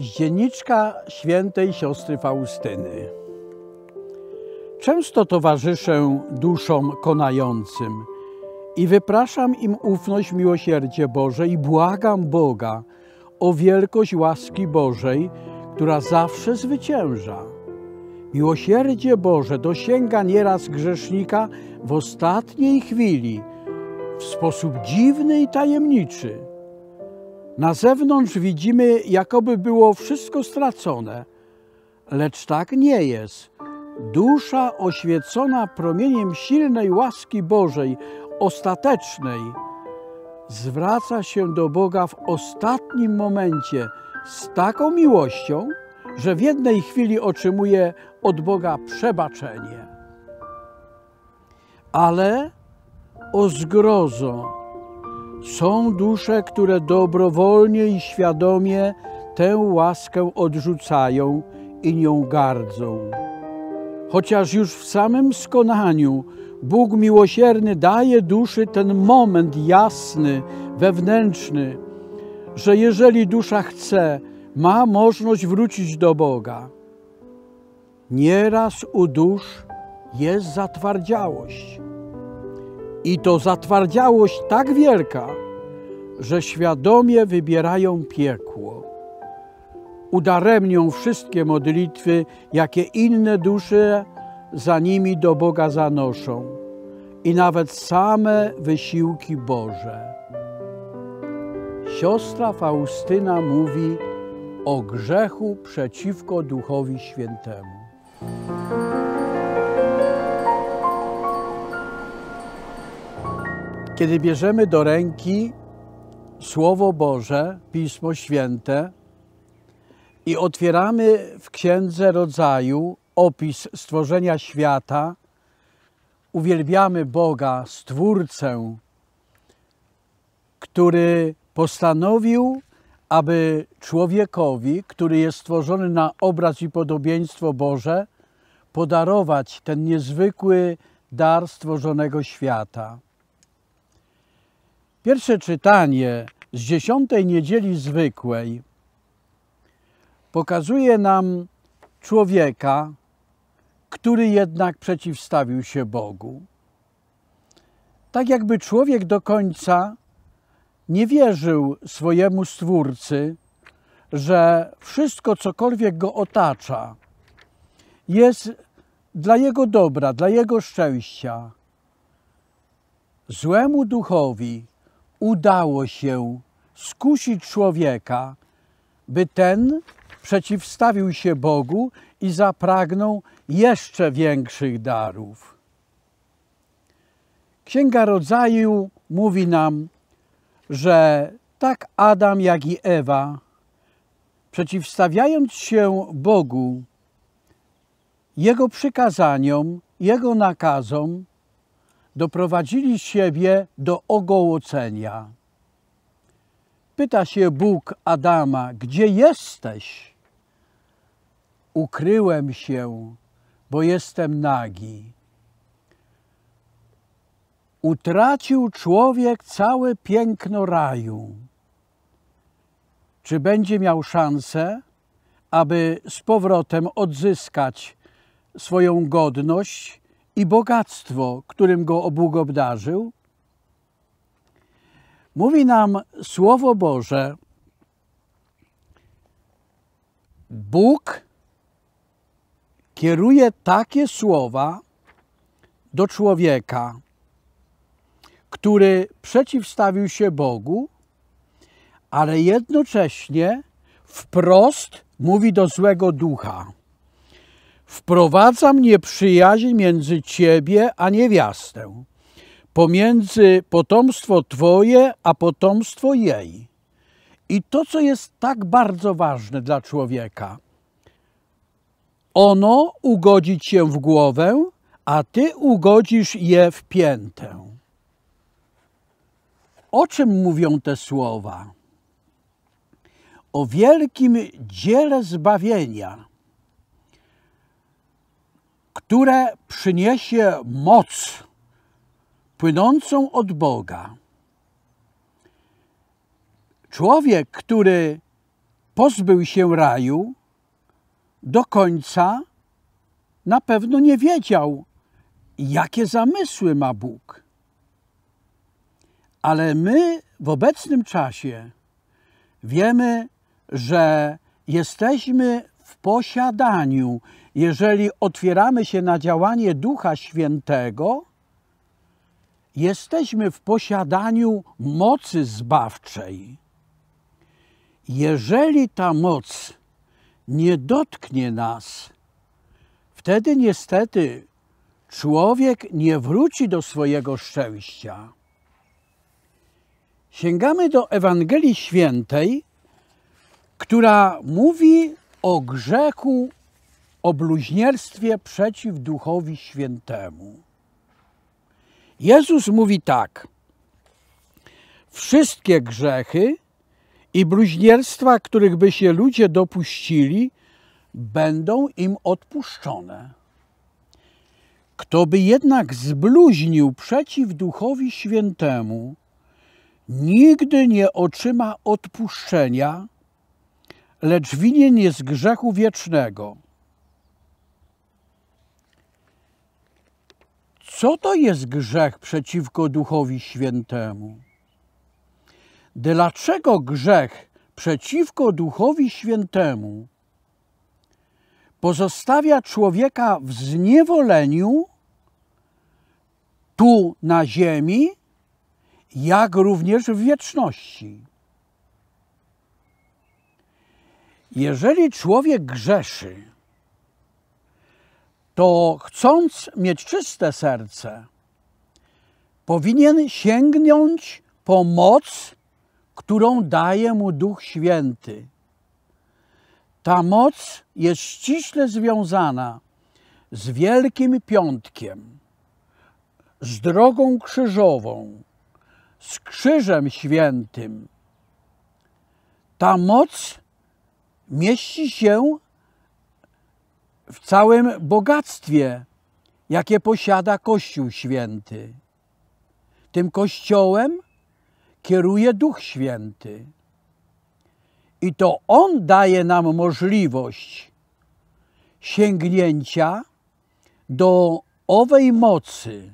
Dzienniczka świętej siostry Faustyny. Często towarzyszę duszom konającym i wypraszam im ufność miłosierdzie Boże i błagam Boga o wielkość łaski Bożej, która zawsze zwycięża. Miłosierdzie Boże dosięga nieraz grzesznika w ostatniej chwili w sposób dziwny i tajemniczy na zewnątrz widzimy, jakoby było wszystko stracone, lecz tak nie jest. Dusza oświecona promieniem silnej łaski Bożej, ostatecznej, zwraca się do Boga w ostatnim momencie z taką miłością, że w jednej chwili otrzymuje od Boga przebaczenie. Ale o zgrozo, są dusze, które dobrowolnie i świadomie tę łaskę odrzucają i nią gardzą. Chociaż już w samym skonaniu Bóg miłosierny daje duszy ten moment jasny, wewnętrzny, że jeżeli dusza chce, ma możliwość wrócić do Boga. Nieraz u dusz jest zatwardziałość. I to zatwardziałość tak wielka, że świadomie wybierają piekło. Udaremnią wszystkie modlitwy, jakie inne dusze za nimi do Boga zanoszą i nawet same wysiłki Boże. Siostra Faustyna mówi o grzechu przeciwko Duchowi Świętemu. Kiedy bierzemy do ręki Słowo Boże, Pismo Święte i otwieramy w Księdze Rodzaju opis stworzenia świata, uwielbiamy Boga, Stwórcę, który postanowił, aby człowiekowi, który jest stworzony na obraz i podobieństwo Boże, podarować ten niezwykły dar stworzonego świata. Pierwsze czytanie z dziesiątej niedzieli zwykłej pokazuje nam człowieka, który jednak przeciwstawił się Bogu. Tak jakby człowiek do końca nie wierzył swojemu Stwórcy, że wszystko, cokolwiek go otacza, jest dla jego dobra, dla jego szczęścia. Złemu duchowi, udało się skusić człowieka, by ten przeciwstawił się Bogu i zapragnął jeszcze większych darów. Księga Rodzaju mówi nam, że tak Adam, jak i Ewa, przeciwstawiając się Bogu, Jego przykazaniom, Jego nakazom, doprowadzili siebie do ogołocenia. Pyta się Bóg Adama, gdzie jesteś? Ukryłem się, bo jestem nagi. Utracił człowiek całe piękno raju. Czy będzie miał szansę, aby z powrotem odzyskać swoją godność i bogactwo, którym go Bóg obdarzył? Mówi nam Słowo Boże, Bóg kieruje takie słowa do człowieka, który przeciwstawił się Bogu, ale jednocześnie wprost mówi do złego ducha. Wprowadzam nieprzyjaźń między Ciebie a niewiastę, pomiędzy potomstwo Twoje a potomstwo jej. I to, co jest tak bardzo ważne dla człowieka, ono ugodzi Cię w głowę, a Ty ugodzisz je w piętę. O czym mówią te słowa? O wielkim dziele zbawienia – które przyniesie moc płynącą od Boga. Człowiek, który pozbył się raju, do końca na pewno nie wiedział, jakie zamysły ma Bóg. Ale my w obecnym czasie wiemy, że jesteśmy w posiadaniu jeżeli otwieramy się na działanie Ducha Świętego, jesteśmy w posiadaniu mocy zbawczej. Jeżeli ta moc nie dotknie nas, wtedy niestety człowiek nie wróci do swojego szczęścia. Sięgamy do Ewangelii Świętej, która mówi o grzechu o bluźnierstwie przeciw Duchowi Świętemu. Jezus mówi tak: Wszystkie grzechy i bluźnierstwa, których by się ludzie dopuścili, będą im odpuszczone. Kto by jednak zbluźnił przeciw Duchowi Świętemu, nigdy nie otrzyma odpuszczenia, lecz winien jest grzechu wiecznego. Co to jest grzech przeciwko Duchowi Świętemu? Dlaczego grzech przeciwko Duchowi Świętemu pozostawia człowieka w zniewoleniu tu na ziemi, jak również w wieczności? Jeżeli człowiek grzeszy, to chcąc mieć czyste serce, powinien sięgnąć po moc, którą daje mu Duch Święty. Ta moc jest ściśle związana z Wielkim Piątkiem, z drogą krzyżową, z Krzyżem Świętym. Ta moc mieści się w całym bogactwie, jakie posiada Kościół Święty. Tym Kościołem kieruje Duch Święty. I to On daje nam możliwość sięgnięcia do owej mocy.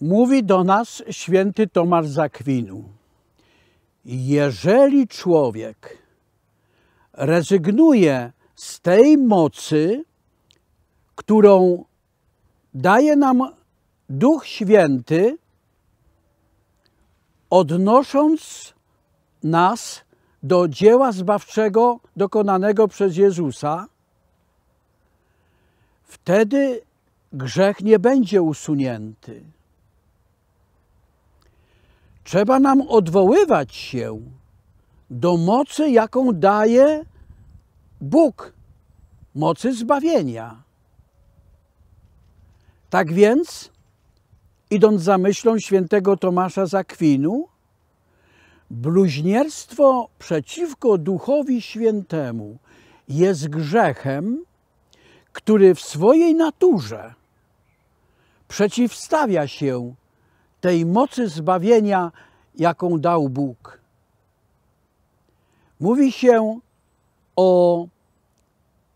Mówi do nas święty Tomasz Zakwinu. Jeżeli człowiek rezygnuje z tej mocy, którą daje nam Duch Święty, odnosząc nas do dzieła zbawczego dokonanego przez Jezusa, wtedy grzech nie będzie usunięty. Trzeba nam odwoływać się do mocy, jaką daje Bóg mocy zbawienia. Tak więc, idąc za myślą świętego Tomasza z bluźnierstwo przeciwko Duchowi Świętemu jest grzechem, który w swojej naturze przeciwstawia się tej mocy zbawienia, jaką dał Bóg. Mówi się o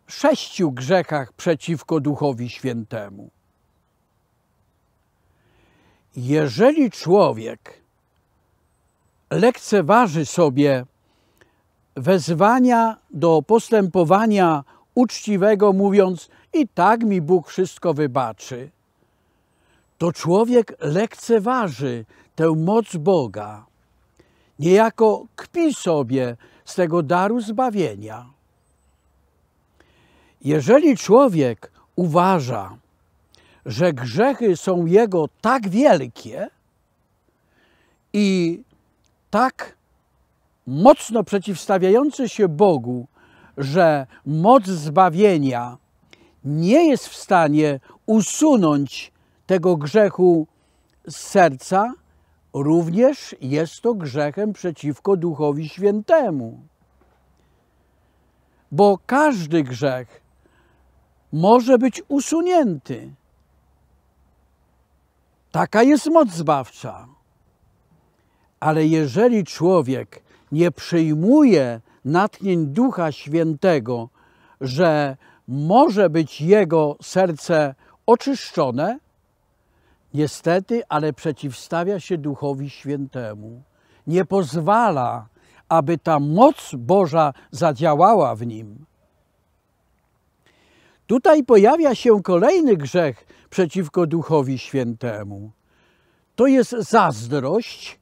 sześciu grzechach przeciwko Duchowi Świętemu. Jeżeli człowiek lekceważy sobie wezwania do postępowania uczciwego, mówiąc: I tak mi Bóg wszystko wybaczy, to człowiek lekceważy tę moc Boga, niejako kpi sobie z tego daru zbawienia. Jeżeli człowiek uważa, że grzechy są jego tak wielkie i tak mocno przeciwstawiające się Bogu, że moc zbawienia nie jest w stanie usunąć tego grzechu z serca, również jest to grzechem przeciwko Duchowi Świętemu. Bo każdy grzech może być usunięty. Taka jest moc zbawcza. Ale jeżeli człowiek nie przyjmuje natchnień Ducha Świętego, że może być jego serce oczyszczone, niestety, ale przeciwstawia się Duchowi Świętemu. Nie pozwala, aby ta moc Boża zadziałała w nim. Tutaj pojawia się kolejny grzech przeciwko Duchowi Świętemu. To jest zazdrość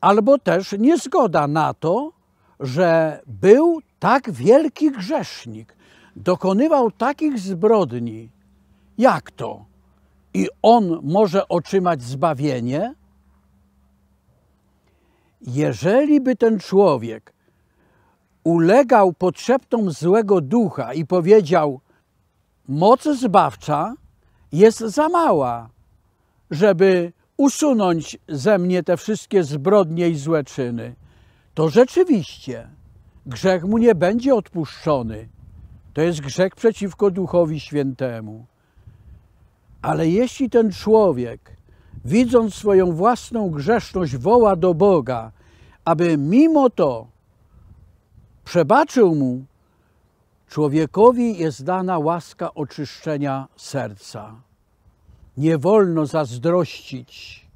albo też niezgoda na to, że był tak wielki grzesznik, dokonywał takich zbrodni. Jak to? I on może otrzymać zbawienie? Jeżeli by ten człowiek ulegał potrzebom złego ducha i powiedział: moc zbawcza jest za mała, żeby usunąć ze mnie te wszystkie zbrodnie i złe czyny. To rzeczywiście grzech mu nie będzie odpuszczony. To jest grzech przeciwko Duchowi Świętemu. Ale jeśli ten człowiek, widząc swoją własną grzeszność, woła do Boga, aby mimo to przebaczył mu Człowiekowi jest dana łaska oczyszczenia serca. Nie wolno zazdrościć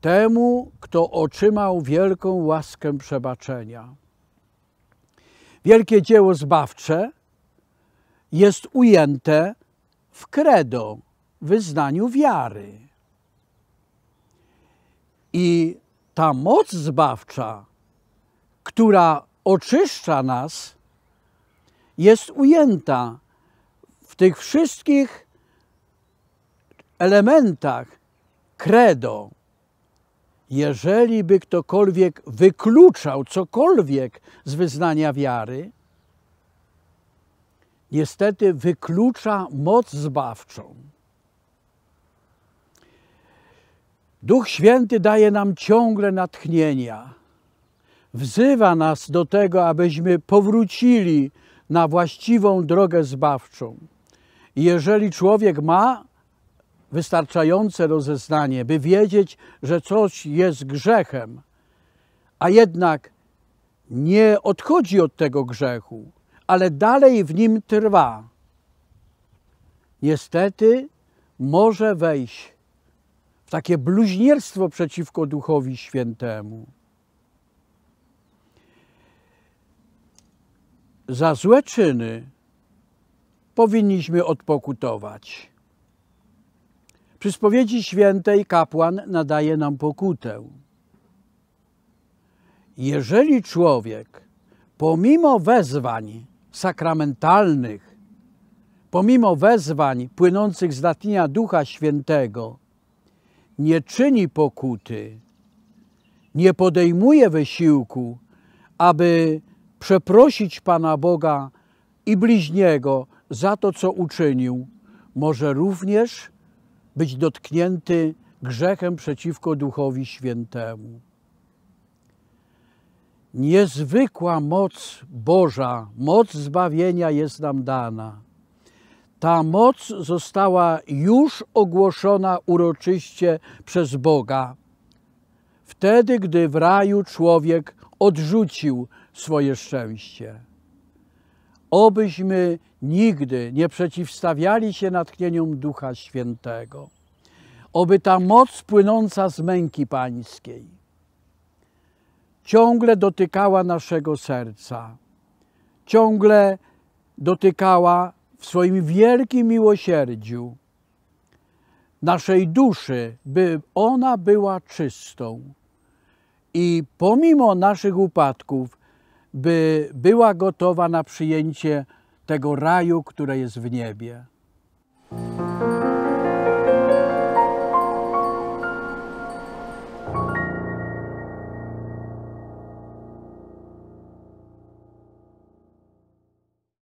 temu, kto otrzymał wielką łaskę przebaczenia. Wielkie dzieło zbawcze jest ujęte w credo, wyznaniu wiary. I ta moc zbawcza, która oczyszcza nas, jest ujęta w tych wszystkich elementach credo. Jeżeli by ktokolwiek wykluczał cokolwiek z wyznania wiary, niestety wyklucza moc zbawczą. Duch Święty daje nam ciągle natchnienia. Wzywa nas do tego, abyśmy powrócili na właściwą drogę zbawczą. jeżeli człowiek ma wystarczające rozeznanie, by wiedzieć, że coś jest grzechem, a jednak nie odchodzi od tego grzechu, ale dalej w nim trwa, niestety może wejść w takie bluźnierstwo przeciwko Duchowi Świętemu. Za złe czyny powinniśmy odpokutować. Przy spowiedzi świętej kapłan nadaje nam pokutę. Jeżeli człowiek pomimo wezwań sakramentalnych, pomimo wezwań płynących z natchnienia Ducha Świętego, nie czyni pokuty, nie podejmuje wysiłku, aby przeprosić Pana Boga i bliźniego za to, co uczynił, może również być dotknięty grzechem przeciwko Duchowi Świętemu. Niezwykła moc Boża, moc zbawienia jest nam dana. Ta moc została już ogłoszona uroczyście przez Boga. Wtedy, gdy w raju człowiek odrzucił swoje szczęście. Obyśmy nigdy nie przeciwstawiali się natchnieniom Ducha Świętego. Oby ta moc płynąca z męki pańskiej ciągle dotykała naszego serca, ciągle dotykała w swoim wielkim miłosierdziu naszej duszy, by ona była czystą. I pomimo naszych upadków, by była gotowa na przyjęcie tego raju, które jest w niebie.